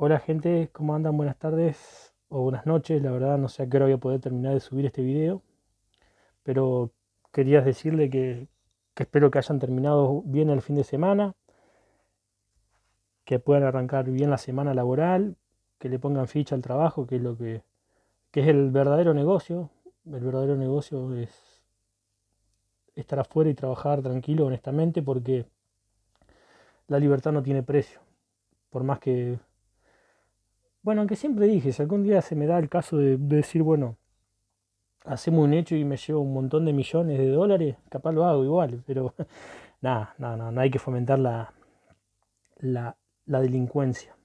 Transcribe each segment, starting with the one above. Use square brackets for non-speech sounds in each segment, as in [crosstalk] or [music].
Hola gente, ¿cómo andan? Buenas tardes o buenas noches. La verdad no sé a qué hora voy a poder terminar de subir este video, pero quería decirle que, espero que hayan terminado bien el fin de semana, que puedan arrancar bien la semana laboral, que le pongan ficha al trabajo, que es lo que, que es el verdadero negocio. El verdadero negocio es estar afuera y trabajar tranquilo, honestamente, porque la libertad no tiene precio. Por más que bueno, aunque siempre dije, si algún día se me da el caso de, decir, bueno, hacemos un hecho y me llevo un montón de millones de dólares, capaz lo hago igual, pero [laughs] nada, nada, nada, no hay que fomentar la, la, delincuencia.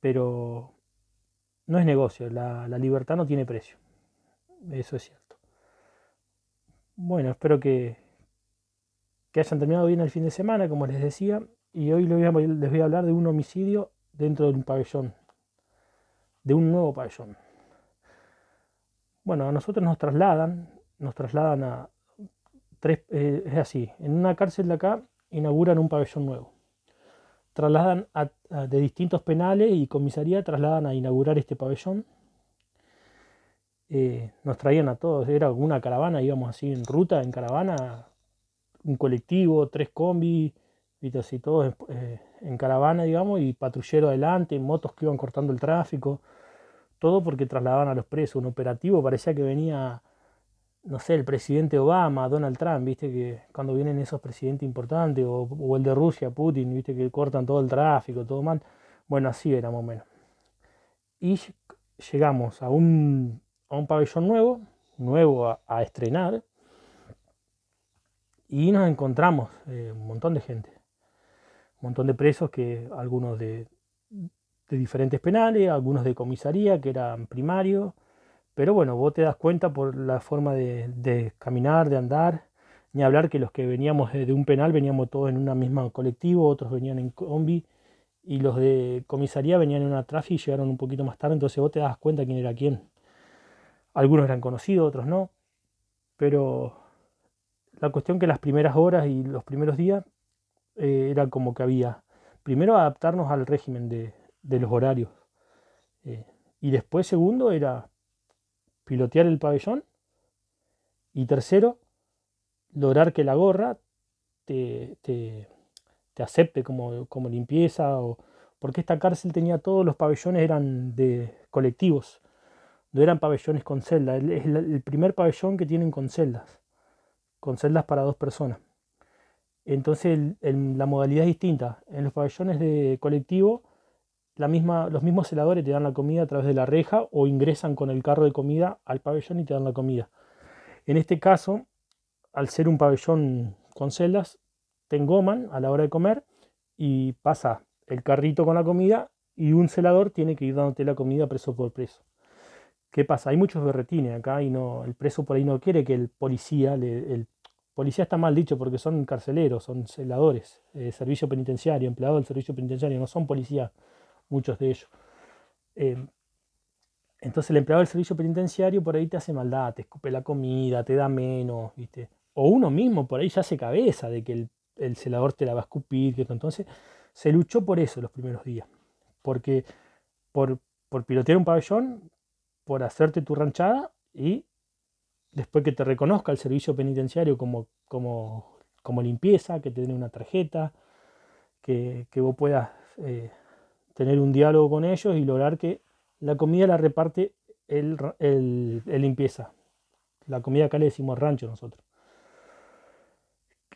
Pero no es negocio, la, libertad no tiene precio, eso es cierto. Bueno, espero que, que hayan terminado bien el fin de semana, como les decía, y hoy les voy a hablar de un homicidio dentro de un pabellón, de un nuevo pabellón. Bueno, a nosotros nos trasladan, nos trasladan a tres, eh, es así, en una cárcel de acá inauguran un pabellón nuevo. Trasladan a, de distintos penales y comisaría, trasladan a inaugurar este pabellón. Eh, nos traían a todos, era una caravana, íbamos así en ruta, en caravana, un colectivo, tres combis ¿viste? así todos eh, en caravana, digamos, y patrulleros adelante, motos que iban cortando el tráfico, todo porque trasladaban a los presos, un operativo, parecía que venía, no sé, el presidente Obama, Donald Trump, viste, que cuando vienen esos presidentes importantes, o, el de Rusia, Putin, viste, que cortan todo el tráfico, todo mal, bueno, así era o menos. Y llegamos a un, pabellón nuevo, nuevo a, estrenar, y nos encontramos eh, un montón de gente un montón de presos, que algunos de, diferentes penales, algunos de comisaría, que eran primarios, pero bueno, vos te das cuenta por la forma de, de, caminar, de andar, ni hablar que los que veníamos de un penal veníamos todos en una misma colectivo, otros venían en combi, y los de comisaría venían en una trafi y llegaron un poquito más tarde, entonces vos te das cuenta quién era quién. Algunos eran conocidos, otros no, pero la cuestión que las primeras horas y los primeros días eh, era como que había, primero adaptarnos al régimen de, los horarios. Eh, y después, segundo, era pilotear el pabellón. Y tercero, lograr que la gorra te, te, acepte como, como, limpieza. O, porque esta cárcel tenía todos los pabellones, eran de colectivos. No eran pabellones con celdas. Es el primer pabellón que tienen con celdas. Con celdas para dos personas. Entonces la modalidad es distinta. En los pabellones de colectivo, la misma, los mismos celadores te dan la comida a través de la reja o ingresan con el carro de comida al pabellón y te dan la comida. En este caso, al ser un pabellón con celdas, te engoman a la hora de comer y pasa el carrito con la comida y un celador tiene que ir dándote la comida preso por preso. ¿Qué pasa? Hay muchos berretines acá y no, el preso por ahí no quiere que el policía, le, el Policía está mal dicho porque son carceleros, son celadores, eh, servicio penitenciario, empleado del servicio penitenciario, no son policías, muchos de ellos. Em, entonces el empleado del servicio penitenciario por ahí te hace maldad, te escupe la comida, te da menos, ¿viste? O uno mismo por ahí ya hace cabeza de que el, celador te la va a escupir, que entonces se luchó por eso los primeros días, porque por pilotear un pabellón, por hacerte tu ranchada y después que te reconozca el servicio penitenciario como, limpieza, que te den una tarjeta, que, vos puedas eh, tener un diálogo con ellos y lograr que la comida la reparte el, limpieza. La comida acá le decimos rancho nosotros.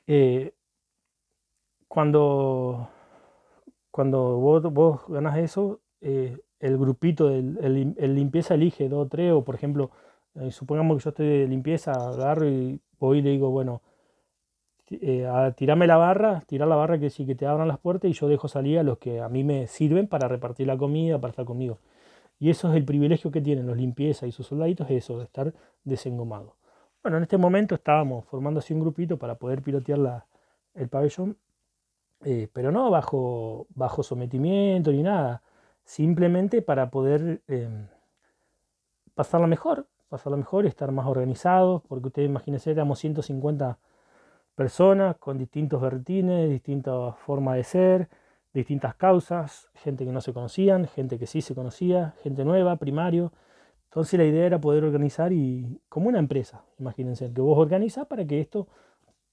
Eh, cuando, cuando vos, ganás eso, eh, el grupito, del, limpieza elige dos o tres, o por ejemplo, eh, supongamos que yo estoy de limpieza, agarro y voy y le digo, bueno, eh, tirame a la barra, tirar la barra que sí que te abran las puertas y yo dejo salir a los que a mí me sirven para repartir la comida, para estar conmigo. Y eso es el privilegio que tienen los limpiezas y sus soldaditos, eso, de estar desengomados. Bueno, en este momento estábamos formando así un grupito para poder pilotear la, el pabellón, eh, pero no bajo, bajo sometimiento ni nada, simplemente para poder em, pasarla mejor, lo mejor y estar más organizados, porque ustedes imagínense, éramos 150 personas con distintos vertines, distintas formas de ser, distintas causas, gente que no se conocían, gente que sí se conocía, gente nueva, primario. Entonces la idea era poder organizar y como una empresa, imagínense, que vos organizas para que esto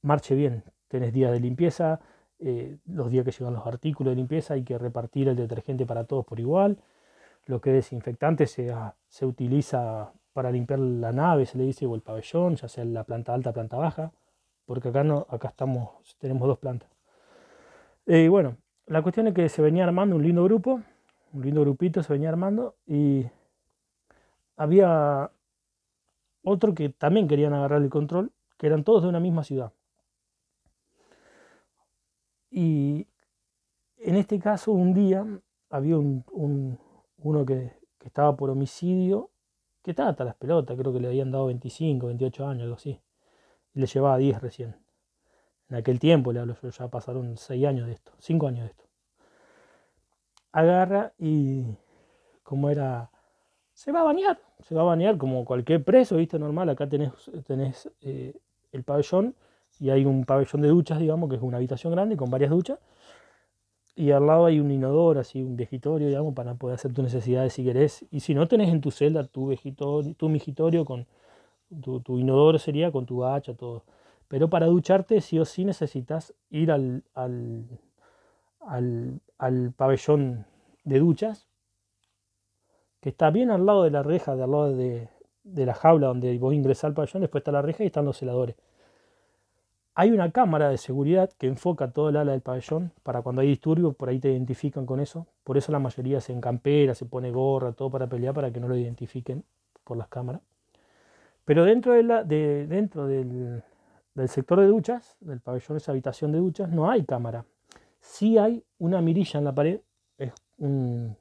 marche bien. Tenés días de limpieza, eh, los días que llegan los artículos de limpieza hay que repartir el detergente para todos por igual. Lo que es desinfectante se, se utiliza para limpiar la nave, se le dice, o el pabellón, ya sea la planta alta, planta baja, porque acá no, acá estamos, tenemos dos plantas. Y eh, bueno, la cuestión es que se venía armando un lindo grupo, un lindo grupito se venía armando, y había otro que también querían agarrar el control, que eran todos de una misma ciudad. Y en este caso, un día había un, uno que estaba por homicidio ¿Qué estaba hasta las pelotas, creo que le habían dado 25, 28 años, algo así. Y le llevaba 10 recién. En aquel tiempo, le hablo ya pasaron 6 años de esto, 5 años de esto. Agarra y, como era, se va a bañar, se va a bañar como cualquier preso, viste, normal. Acá tenés, tenés eh, el pabellón y hay un pabellón de duchas, digamos, que es una habitación grande con varias duchas y al lado hay un inodoro, así un vejitorio, digamos, para poder hacer tus necesidades si querés. Y si no tenés en tu celda tu vejitorio, tu migitorio con tu, inodoro sería con tu hacha, todo. Pero para ducharte sí o sí necesitas ir al, al, al, al pabellón de duchas, que está bien al lado de la reja, de al lado de, la jaula donde vos ingresás al pabellón, después está la reja y están los celadores. Hay una cámara de seguridad que enfoca todo el ala del pabellón para cuando hay disturbios por ahí te identifican con eso. Por eso la mayoría se encampera, se pone gorra, todo para pelear, para que no lo identifiquen por las cámaras. Pero dentro, de la, de, dentro del, sector de duchas, del pabellón, esa habitación de duchas, no hay cámara. Sí hay una mirilla en la pared, es un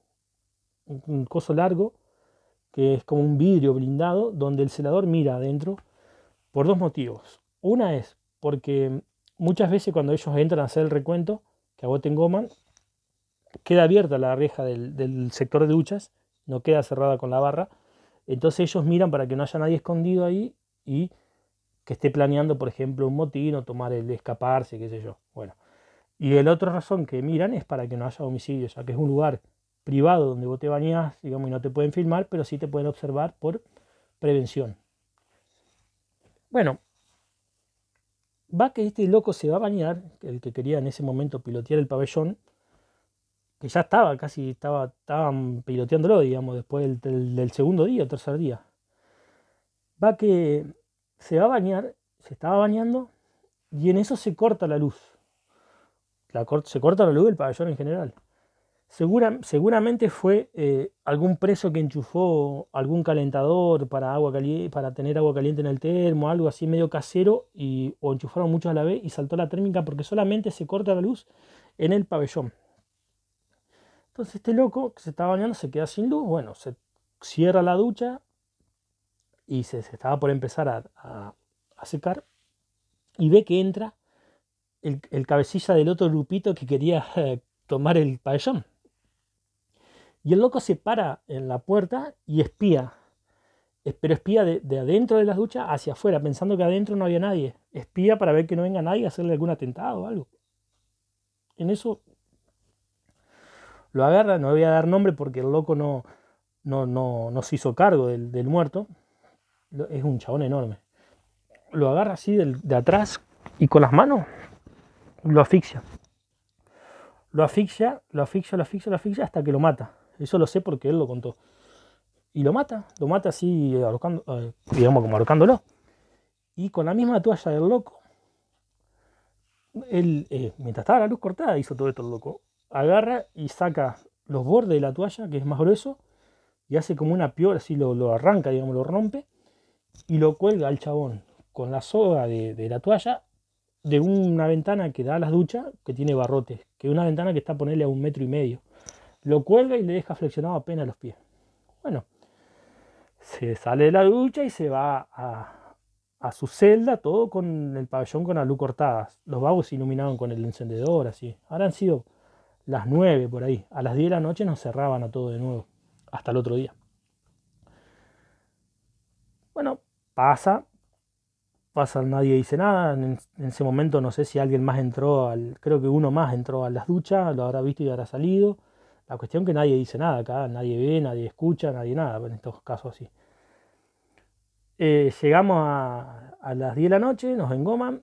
coso largo, que es como un vidrio blindado, donde el celador mira adentro por dos motivos. Una es porque muchas veces cuando ellos entran a hacer el recuento, que a goma queda abierta la reja del, sector de duchas, no queda cerrada con la barra, entonces ellos miran para que no haya nadie escondido ahí y que esté planeando, por ejemplo, un motín o tomar el escaparse, qué sé yo. Bueno, y el otra razón que miran es para que no haya homicidio ya que es un lugar privado donde vos te bañás, digamos, y no te pueden filmar, pero sí te pueden observar por prevención. Bueno, va que este loco se va a bañar, el que quería en ese momento pilotear el pabellón, que ya estaba, casi estaba, estaban piloteándolo, digamos, después del, segundo día o tercer día. Va que se va a bañar, se estaba bañando, y en eso se corta la luz. La se corta la luz del pabellón en general seguramente fue eh, algún preso que enchufó algún calentador para, agua para tener agua caliente en el termo, algo así medio casero, y, o enchufaron muchos a la vez y saltó la térmica porque solamente se corta la luz en el pabellón. Entonces este loco que se estaba bañando se queda sin luz, bueno, se cierra la ducha y se, estaba por empezar a, secar y ve que entra el, cabecilla del otro lupito que quería eh, tomar el pabellón. Y el loco se para en la puerta y espía. Pero espía de, adentro de las duchas hacia afuera, pensando que adentro no había nadie. Espía para ver que no venga nadie a hacerle algún atentado o algo. En eso lo agarra, no voy a dar nombre porque el loco no, no, no, no se hizo cargo del, muerto. Es un chabón enorme. Lo agarra así de atrás y con las manos lo asfixia. Lo asfixia, lo asfixia, lo asfixia, lo asfixia hasta que lo mata. Eso lo sé porque él lo contó. Y lo mata, lo mata así, eh, digamos como ahorcándolo. Y con la misma toalla del loco, él, eh, mientras estaba la luz cortada, hizo todo esto el loco. Agarra y saca los bordes de la toalla, que es más grueso, y hace como una piola, así lo, arranca, digamos, lo rompe, y lo cuelga al chabón con la soga de la toalla de una ventana que da a las duchas, que tiene barrotes, que es una ventana que está a ponerle a un metro y medio. Lo cuelga y le deja flexionado apenas los pies. Bueno, se sale de la ducha y se va a, su celda, todo con el pabellón con la luz cortada. Los vagos se iluminaban con el encendedor, así. Habrán sido las 9 por ahí. A las 10 de la noche nos cerraban a todo de nuevo. Hasta el otro día. Bueno, pasa. Pasa, nadie dice nada. En, ese momento no sé si alguien más entró al. Creo que uno más entró a las duchas, lo habrá visto y habrá salido. La cuestión que nadie dice nada acá, nadie ve, nadie escucha, nadie nada en estos casos así. Eh, llegamos a, las 10 de la noche, nos engoman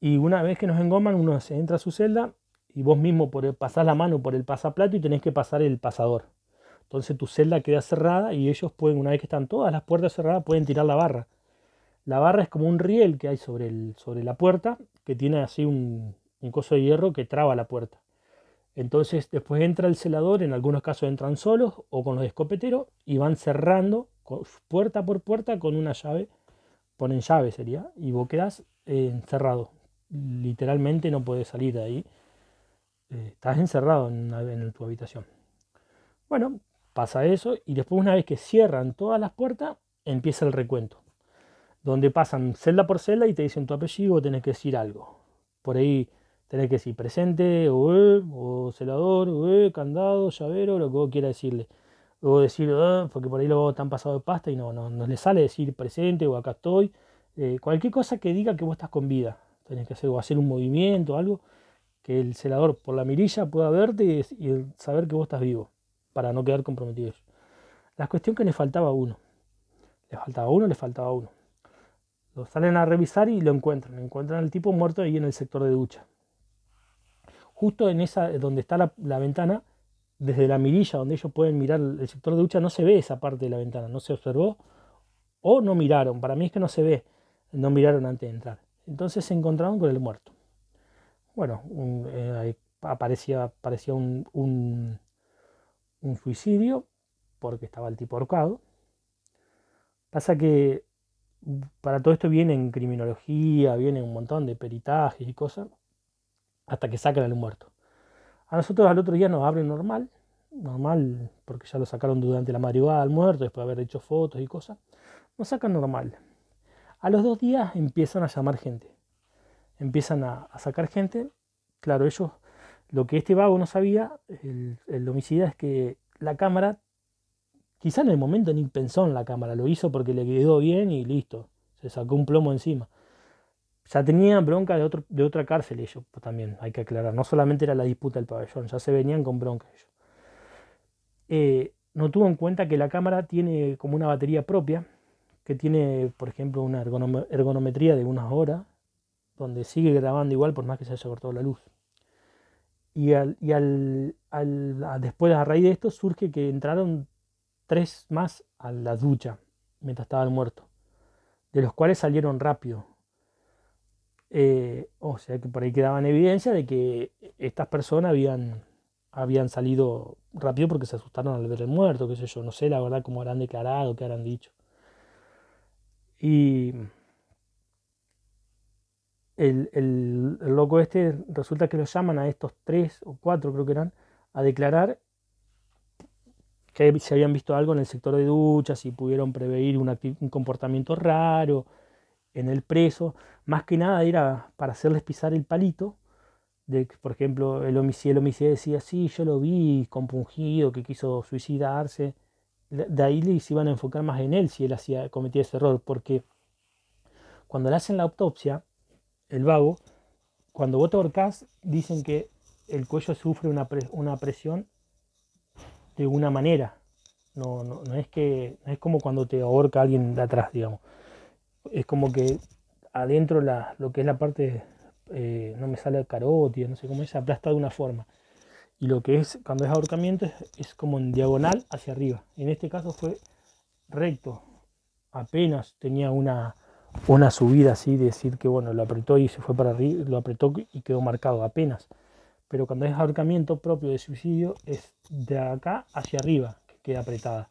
y una vez que nos engoman uno se entra a su celda y vos mismo por pasás la mano por el pasaplato y tenés que pasar el pasador. Entonces tu celda queda cerrada y ellos pueden, una vez que están todas las puertas cerradas, pueden tirar la barra. La barra es como un riel que hay sobre, el, sobre la puerta que tiene así un coso de hierro que traba la puerta. Entonces después entra el celador, en algunos casos entran solos o con los escopeteros y van cerrando puerta por puerta con una llave, ponen llave sería, y vos quedás eh, encerrado. Literalmente no podés salir de ahí. Eh, estás encerrado en, en tu habitación. Bueno, pasa eso y después una vez que cierran todas las puertas, empieza el recuento. Donde pasan celda por celda y te dicen tu apellido, tenés que decir algo. Por ahí Tenés que decir presente, o, eh", o celador, o eh", candado, llavero, lo que vos quieras decirle. O decir, ah", porque por ahí luego están pasado de pasta y no, no, no le sale decir presente o acá estoy. Eh, cualquier cosa que diga que vos estás con vida. Tenés que hacer o hacer un movimiento, algo, que el celador por la mirilla pueda verte y, saber que vos estás vivo, para no quedar comprometido. La cuestión que le faltaba uno. Le faltaba uno, le faltaba uno. Lo salen a revisar y lo encuentran. Encuentran al tipo muerto ahí en el sector de ducha justo en esa eh, donde está la, ventana, desde la mirilla donde ellos pueden mirar el sector de ducha, no se ve esa parte de la ventana, no se observó o no miraron. Para mí es que no se ve, no miraron antes de entrar. Entonces se encontraron con el muerto. Bueno, eh, aparecía, un, un, un suicidio porque estaba el tipo ahorcado. Pasa que mm, para todo esto vienen criminología, vienen un montón de peritajes y cosas hasta que sacan al muerto. A nosotros al otro día nos abren normal, normal porque ya lo sacaron durante la madrugada al muerto, después de haber hecho fotos y cosas. Nos sacan normal. A los dos días empiezan a llamar gente. Empiezan a, sacar gente. Claro, ellos, lo que este vago no sabía, el, el homicida, es que la cámara, quizá en el momento ni pensó en la cámara, lo hizo porque le quedó bien y listo. Se sacó un plomo encima. Ya tenía bronca de, otra cárcel ellos pues, también, hay que aclarar. No solamente era la disputa del pabellón, ya se venían con bronca ellos. Eh, no tuvo en cuenta que la cámara tiene como una batería propia, que tiene, por ejemplo, una ergonometría de unas horas, donde sigue grabando igual por más que se haya cortado la luz. Y, al, y al, después, a raíz de esto, surge que entraron tres más a la ducha mientras estaba el muerto, de los cuales salieron rápido eh, o sea que por ahí quedaban evidencia de que estas personas habían, habían salido rápido porque se asustaron al ver el muerto, qué sé yo, no sé la verdad cómo habrán declarado, qué habrán dicho. Y el, loco este resulta que lo llaman a estos tres o cuatro creo que eran a declarar que se habían visto algo en el sector de duchas y pudieron prevenir un comportamiento raro en el preso, más que nada era para hacerles pisar el palito. De, por ejemplo, el homicidio el decía, sí, yo lo vi compungido, que quiso suicidarse. De ahí se iban a enfocar más en él si él hacía, cometía ese error, porque cuando le hacen la autopsia, el vago, cuando vos te dicen que el cuello sufre una, presión de una manera. No, no, no, es que, no es como cuando te ahorca alguien de atrás, digamos es como que adentro lo que es la parte, eh, no me sale carótida, no sé cómo es, aplasta de una forma. Y lo que es, cuando es ahorcamiento, es, como en diagonal hacia arriba. En este caso fue recto, apenas tenía una, una subida así, decir que bueno, lo apretó y se fue para arriba, lo apretó y quedó marcado apenas. Pero cuando es ahorcamiento propio de suicidio es de acá hacia arriba que queda apretada.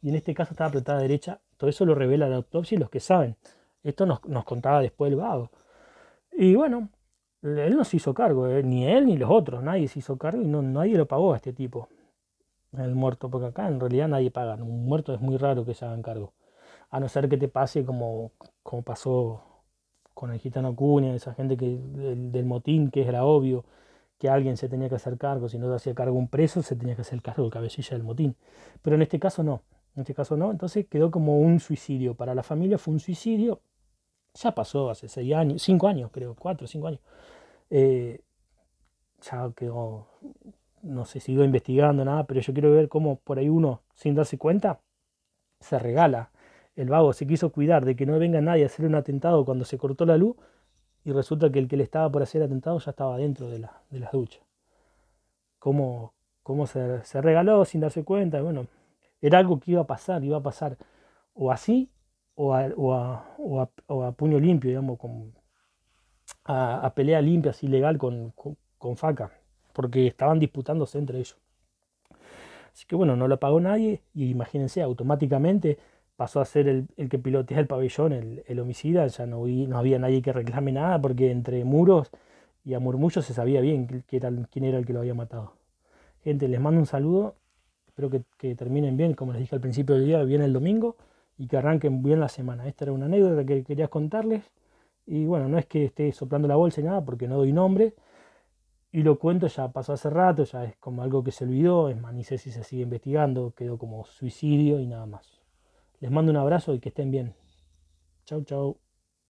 Y en este caso está apretada derecha. Todo eso lo revela la autopsia y los que saben. Esto nos, contaba después el vago. Y bueno, él no se hizo cargo, eh, ni él ni los otros, nadie se hizo cargo y no, nadie lo pagó a este tipo, el muerto, porque acá en realidad nadie paga, un muerto es muy raro que se hagan cargo, a no ser que te pase como, como pasó con el gitano Cunha, esa gente que, del, motín, que era obvio que alguien se tenía que hacer cargo, si no se hacía cargo un preso, se tenía que hacer cargo el cabecilla del motín, pero en este caso no, en este caso no, entonces quedó como un suicidio. Para la familia fue un suicidio, ya pasó hace seis años, cinco años creo, cuatro, cinco años. Eh, ya quedó, no sé, sigo investigando nada, pero yo quiero ver cómo por ahí uno, sin darse cuenta, se regala. El vago se quiso cuidar de que no venga nadie a hacer un atentado cuando se cortó la luz y resulta que el que le estaba por hacer atentado ya estaba dentro de, la, de las duchas. ¿Cómo, cómo se, se regaló sin darse cuenta? Bueno, era algo que iba a pasar, iba a pasar o así o a, puño limpio, digamos, con, a, pelea limpia, así legal con, faca, porque estaban disputándose entre ellos. Así que bueno, no lo pagó nadie y imagínense, automáticamente pasó a ser el, que pilotea el pabellón, el, homicida, ya no, no, había nadie que reclame nada porque entre muros y a murmullos se sabía bien era, quién era el que lo había matado. Gente, les mando un saludo Espero que, terminen bien, como les dije al principio del día, bien el domingo y que arranquen bien la semana. Esta era una anécdota que quería contarles. Y bueno, no es que esté soplando la bolsa y nada, porque no doy nombre. Y lo cuento, ya pasó hace rato, ya es como algo que se olvidó. Es más, ni si se sigue investigando, quedó como suicidio y nada más. Les mando un abrazo y que estén bien. Chau, chau.